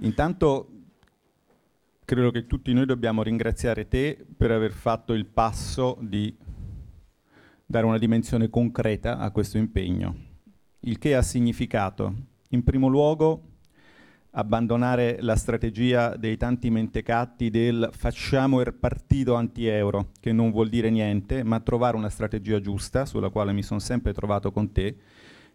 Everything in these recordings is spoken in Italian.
Intanto credo che tutti noi dobbiamo ringraziare te per aver fatto il passo di dare una dimensione concreta a questo impegno, il che ha significato, in primo luogo, abbandonare la strategia dei tanti mentecatti del facciamo il er partito anti-euro, che non vuol dire niente, ma trovare una strategia giusta, sulla quale mi sono sempre trovato con te,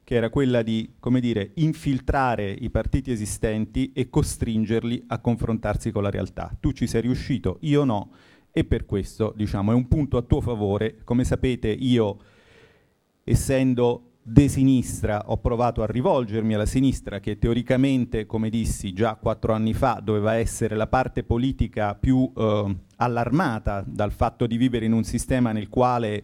che era quella di, come dire, infiltrare i partiti esistenti e costringerli a confrontarsi con la realtà. Tu ci sei riuscito, io no, e per questo, diciamo, è un punto a tuo favore. Come sapete, io, essendo de sinistra, ho provato a rivolgermi alla sinistra che teoricamente, come dissi già quattro anni fa, doveva essere la parte politica più eh, allarmata dal fatto di vivere in un sistema nel quale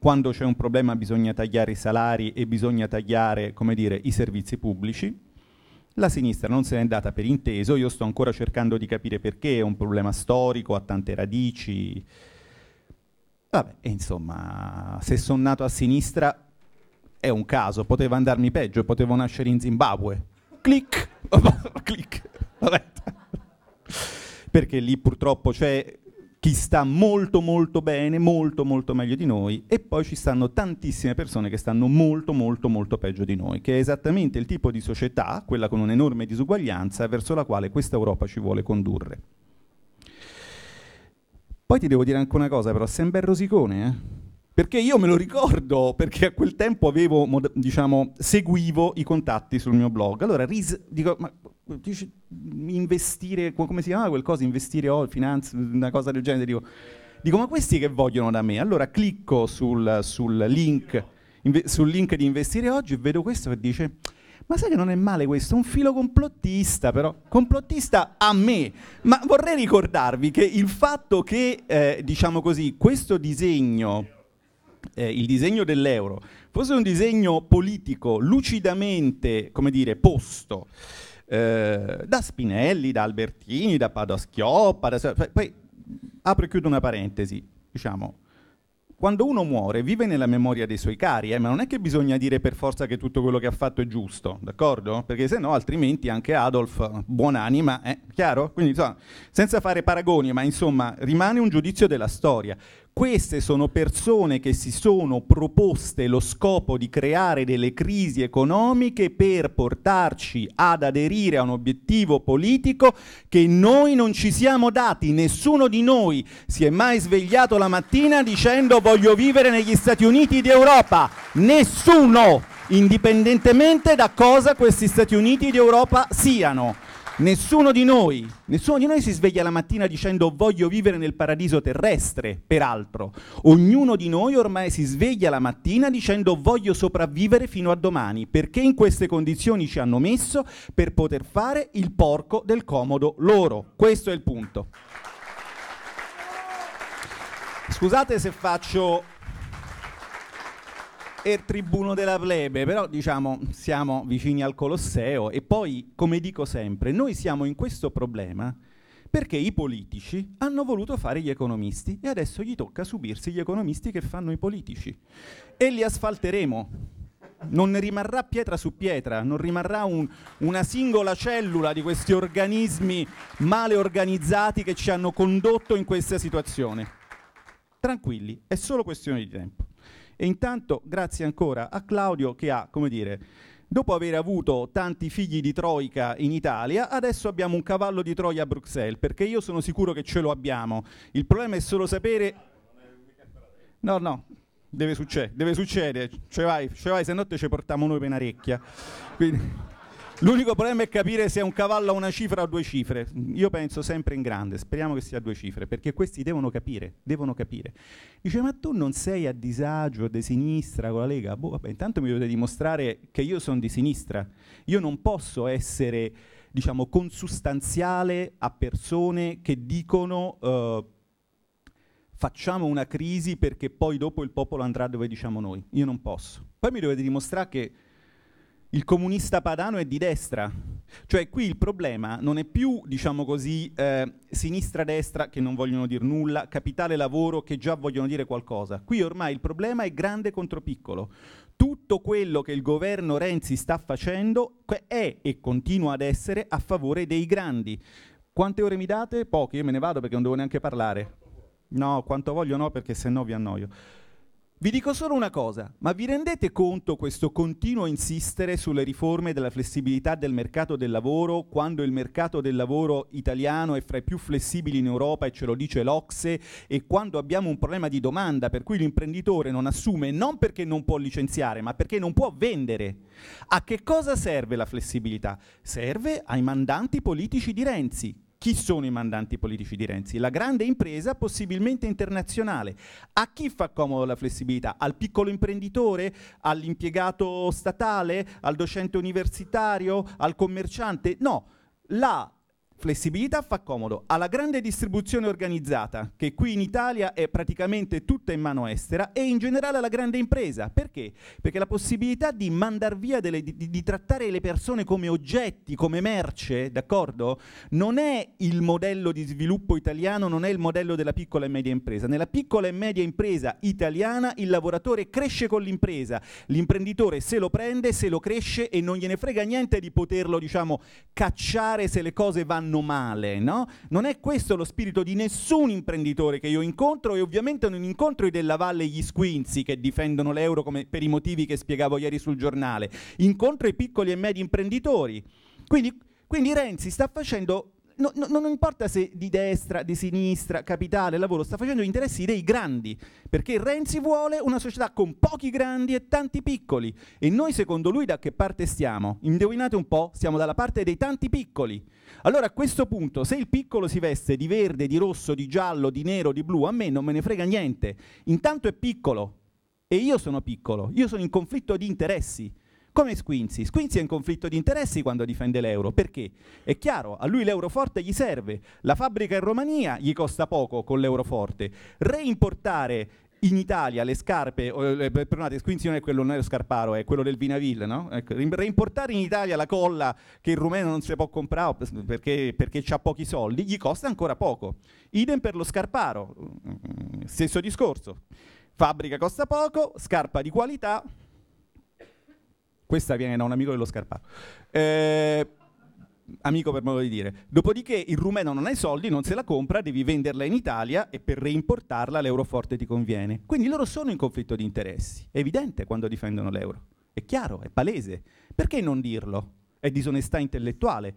quando c'è un problema bisogna tagliare i salari e bisogna tagliare dire, i servizi pubblici. La sinistra non se n'è data per inteso, io sto ancora cercando di capire perché, è un problema storico, ha tante radici. Vabbè, insomma, se sono nato a sinistra è un caso, poteva andarmi peggio, potevo nascere in Zimbabwe. Clic! Clic! Vabbè. Perché lì purtroppo c'è chi sta molto molto bene, molto molto meglio di noi e poi ci stanno tantissime persone che stanno molto molto molto peggio di noi, che è esattamente il tipo di società, quella con un'enorme disuguaglianza, verso la quale questa Europa ci vuole condurre. Poi ti devo dire anche una cosa però, sembra il rosicone, eh? Perché io me lo ricordo, perché a quel tempo avevo, diciamo, seguivo i contatti sul mio blog. Allora, ris- dico, ma dici, investire, come si chiama quel coso, Investire, o oh, finanza, una cosa del genere. Dico, dico, ma questi che vogliono da me? Allora clicco sul, sul link, inve- sul link di investire oggi e vedo questo che dice... Ma sai che non è male questo? Un filo complottista, però. Complottista a me. Ma vorrei ricordarvi che il fatto che, eh, diciamo così, questo disegno eh, il disegno dell'euro fosse un disegno politico lucidamente, come dire, posto eh, da Spinelli, da Albertini, da Padoschiopa, da... poi apro e chiudo una parentesi, diciamo, quando uno muore vive nella memoria dei suoi cari, eh, ma non è che bisogna dire per forza che tutto quello che ha fatto è giusto, d'accordo? Perché se no altrimenti anche Adolf, buonanima, è eh, chiaro? Quindi insomma, senza fare paragoni, ma insomma rimane un giudizio della storia. Queste sono persone che si sono proposte lo scopo di creare delle crisi economiche per portarci ad aderire a un obiettivo politico che noi non ci siamo dati. Nessuno di noi si è mai svegliato la mattina dicendo voglio vivere negli Stati Uniti d'Europa. Nessuno, indipendentemente da cosa questi Stati Uniti d'Europa siano. Nessuno di, noi, nessuno di noi, si sveglia la mattina dicendo voglio vivere nel paradiso terrestre, peraltro. Ognuno di noi ormai si sveglia la mattina dicendo voglio sopravvivere fino a domani, perché in queste condizioni ci hanno messo per poter fare il porco del comodo loro. Questo è il punto. Scusate se faccio e il tribuno della plebe, però diciamo siamo vicini al Colosseo e poi, come dico sempre, noi siamo in questo problema perché i politici hanno voluto fare gli economisti e adesso gli tocca subirsi gli economisti che fanno i politici e li asfalteremo. Non ne rimarrà pietra su pietra, non rimarrà un, una singola cellula di questi organismi male organizzati che ci hanno condotto in questa situazione. Tranquilli, è solo questione di tempo. E intanto grazie ancora a Claudio che ha, come dire, Dopo aver avuto tanti figli di Troica in Italia, adesso abbiamo un cavallo di Troia a Bruxelles, perché io sono sicuro che ce lo abbiamo. Il problema è solo sapere... No, no, deve, succedere, deve succedere, ce cioè, vai, ce cioè, vai, se no te ci portiamo noi per una recchia. Quindi... L'unico problema è capire se è un cavallo a una cifra o a due cifre. Io penso sempre in grande, speriamo che sia a due cifre, perché questi devono capire, devono capire. Dice, ma tu non sei a disagio di sinistra con la Lega? Boh, vabbè, intanto mi dovete dimostrare che io sono di sinistra. Io non posso essere, diciamo, consustanziale a persone che dicono... Eh, facciamo una crisi perché poi dopo il popolo andrà dove diciamo noi. Io non posso. Poi mi dovete dimostrare che il comunista padano è di destra. Cioè qui il problema non è più, diciamo così, eh, sinistra-destra che non vogliono dire nulla, capitale-lavoro che già vogliono dire qualcosa. Qui ormai il problema è grande contro piccolo. Tutto quello che il governo Renzi sta facendo è e continua ad essere a favore dei grandi. Quante ore mi date? Poche, io me ne vado perché non devo neanche parlare. No, quanto voglio no perché se no vi annoio. Vi dico solo una cosa, ma vi rendete conto questo continuo insistere sulle riforme della flessibilità del mercato del lavoro quando il mercato del lavoro italiano è fra i più flessibili in Europa e ce lo dice l'Ocse e quando abbiamo un problema di domanda per cui l'imprenditore non assume non perché non può licenziare ma perché non può vendere? A che cosa serve la flessibilità? Serve ai mandanti politici di Renzi chi sono i mandanti politici di Renzi? La grande impresa possibilmente internazionale. A chi fa comodo la flessibilità? Al piccolo imprenditore? All'impiegato statale? Al docente universitario? Al commerciante? No, la Flessibilità fa comodo alla grande distribuzione organizzata, che qui in Italia è praticamente tutta in mano estera, e in generale alla grande impresa. Perché? Perché la possibilità di mandar via, delle, di, di, trattare le persone come oggetti, come merce, d'accordo? Non è il modello di sviluppo italiano, non è il modello della piccola e media impresa. Nella piccola e media impresa italiana il lavoratore cresce con l'impresa, l'imprenditore se lo prende, se lo cresce e non gliene frega niente di poterlo, diciamo, cacciare se le cose vanno fanno male, no? Non è questo lo spirito di nessun imprenditore che io incontro e ovviamente non incontro i della Valle e gli squinzi che difendono l'euro come, per i motivi che spiegavo ieri sul giornale, incontro i piccoli e medi imprenditori. Quindi, quindi Renzi sta facendo no, no, non importa se di destra, di sinistra, capitale, lavoro, sta facendo gli interessi dei grandi, perché Renzi vuole una società con pochi grandi e tanti piccoli. E noi secondo lui da che parte stiamo? Indovinate un po', siamo dalla parte dei tanti piccoli. Allora a questo punto, se il piccolo si veste di verde, di rosso, di giallo, di nero, di blu, a me non me ne frega niente. Intanto è piccolo, e io sono piccolo, io sono in conflitto di interessi. Come Squinzi. Squinzi è in conflitto di interessi quando difende l'euro. Perché? È chiaro, a lui l'euro forte gli serve. La fabbrica in Romania gli costa poco con l'euro forte. Reimportare in Italia le scarpe, eh, perdonate, Squinzi non è quello, non è lo scarparo, è quello del Vinaville, no? Ecco, reimportare in Italia la colla che il rumeno non si può comprare perché, perché ha pochi soldi, gli costa ancora poco. Idem per lo scarparo, mm, mm, mm, stesso discorso. Fabbrica costa poco, scarpa di qualità, questa viene da un amico dello Scarpato. Eh, amico per modo di dire. Dopodiché il rumeno non ha i soldi, non se la compra, devi venderla in Italia e per reimportarla l'euroforte ti conviene. Quindi loro sono in conflitto di interessi. È evidente quando difendono l'euro. È chiaro, è palese. Perché non dirlo? È disonestà intellettuale.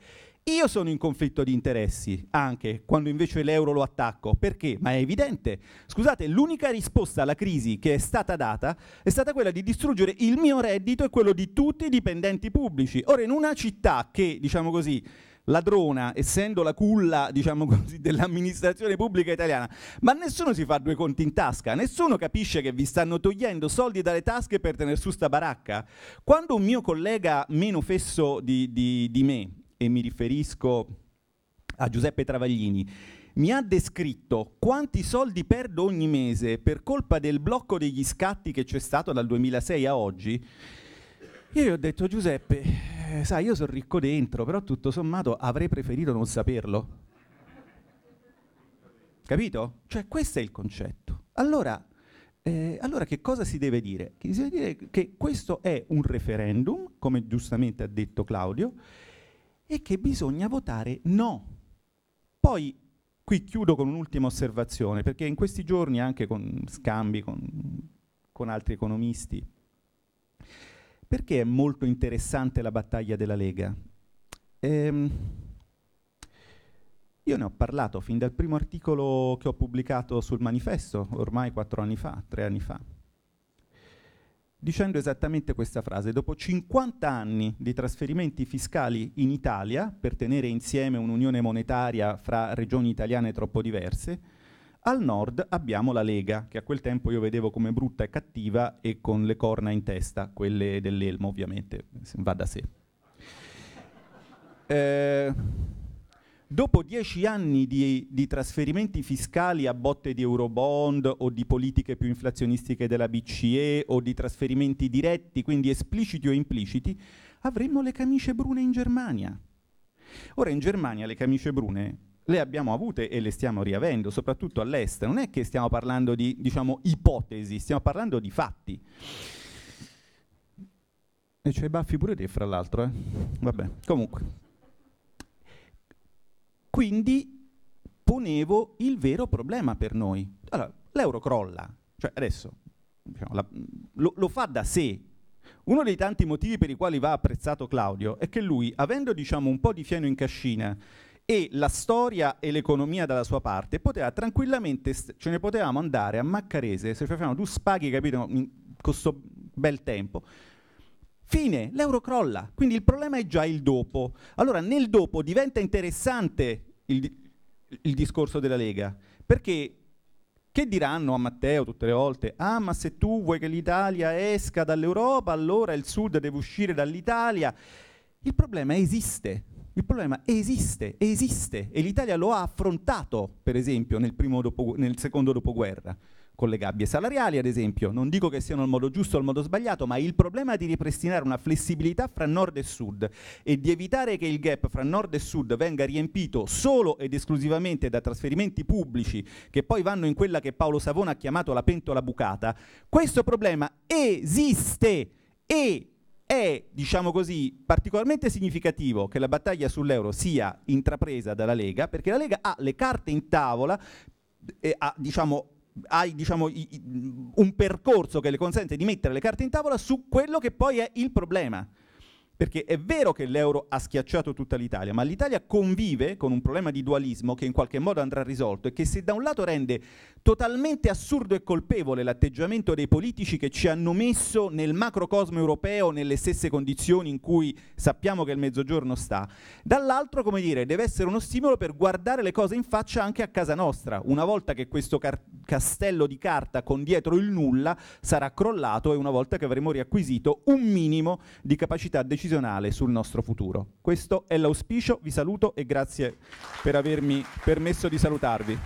Io sono in conflitto di interessi anche quando invece l'euro lo attacco. Perché? Ma è evidente. Scusate, l'unica risposta alla crisi che è stata data è stata quella di distruggere il mio reddito e quello di tutti i dipendenti pubblici. Ora, in una città che, diciamo così, ladrona, essendo la culla diciamo così, dell'amministrazione pubblica italiana, ma nessuno si fa due conti in tasca, nessuno capisce che vi stanno togliendo soldi dalle tasche per tenere su sta baracca. Quando un mio collega meno fesso di, di, di me, e mi riferisco a Giuseppe Travaglini, mi ha descritto quanti soldi perdo ogni mese per colpa del blocco degli scatti che c'è stato dal 2006 a oggi, io gli ho detto Giuseppe, eh, sai, io sono ricco dentro, però tutto sommato avrei preferito non saperlo. Capito? Cioè questo è il concetto. Allora, eh, allora che cosa si deve dire? Si deve dire che questo è un referendum, come giustamente ha detto Claudio, e che bisogna votare no. Poi qui chiudo con un'ultima osservazione, perché in questi giorni anche con scambi con, con altri economisti, perché è molto interessante la battaglia della Lega? Ehm, io ne ho parlato fin dal primo articolo che ho pubblicato sul manifesto, ormai quattro anni fa, tre anni fa dicendo esattamente questa frase. Dopo 50 anni di trasferimenti fiscali in Italia, per tenere insieme un'unione monetaria fra regioni italiane troppo diverse, al nord abbiamo la Lega, che a quel tempo io vedevo come brutta e cattiva e con le corna in testa, quelle dell'elmo ovviamente, va da sé. Eh, Dopo dieci anni di, di, trasferimenti fiscali a botte di Eurobond o di politiche più inflazionistiche della BCE o di trasferimenti diretti, quindi espliciti o impliciti, avremmo le camicie brune in Germania. Ora in Germania le camicie brune le abbiamo avute e le stiamo riavendo, soprattutto all'est. Non è che stiamo parlando di diciamo, ipotesi, stiamo parlando di fatti. E c'è i baffi pure te, fra l'altro. Eh? Vabbè, comunque. Quindi ponevo il vero problema per noi. Allora, l'euro crolla, cioè adesso diciamo, la, lo, lo fa da sé uno dei tanti motivi per i quali va apprezzato Claudio è che lui, avendo diciamo, un po' di fieno in cascina e la storia e l'economia dalla sua parte, poteva tranquillamente, ce ne potevamo andare a Maccarese, se facciamo, tu spaghi, capito, in questo bel tempo. Fine, l'euro crolla, quindi il problema è già il dopo. Allora nel dopo diventa interessante il, il discorso della Lega, perché che diranno a Matteo tutte le volte, ah ma se tu vuoi che l'Italia esca dall'Europa, allora il Sud deve uscire dall'Italia. Il problema esiste, il problema esiste, esiste e l'Italia lo ha affrontato, per esempio, nel, dopo, nel secondo dopoguerra con le gabbie salariali, ad esempio. Non dico che siano il modo giusto o il modo sbagliato, ma il problema di ripristinare una flessibilità fra nord e sud e di evitare che il gap fra nord e sud venga riempito solo ed esclusivamente da trasferimenti pubblici che poi vanno in quella che Paolo Savona ha chiamato la pentola bucata, questo problema esiste e è, diciamo così, particolarmente significativo che la battaglia sull'euro sia intrapresa dalla Lega, perché la Lega ha le carte in tavola, e eh, ha, diciamo, hai diciamo, i, un percorso che le consente di mettere le carte in tavola su quello che poi è il problema. Perché è vero che l'euro ha schiacciato tutta l'Italia, ma l'Italia convive con un problema di dualismo che in qualche modo andrà risolto e che se da un lato rende totalmente assurdo e colpevole l'atteggiamento dei politici che ci hanno messo nel macrocosmo europeo nelle stesse condizioni in cui sappiamo che il mezzogiorno sta, dall'altro, come dire, deve essere uno stimolo per guardare le cose in faccia anche a casa nostra, una volta che questo car- castello di carta con dietro il nulla sarà crollato e una volta che avremo riacquisito un minimo di capacità decisionale decisionale sul nostro futuro. Questo è l'auspicio, vi saluto e grazie per avermi permesso di salutarvi.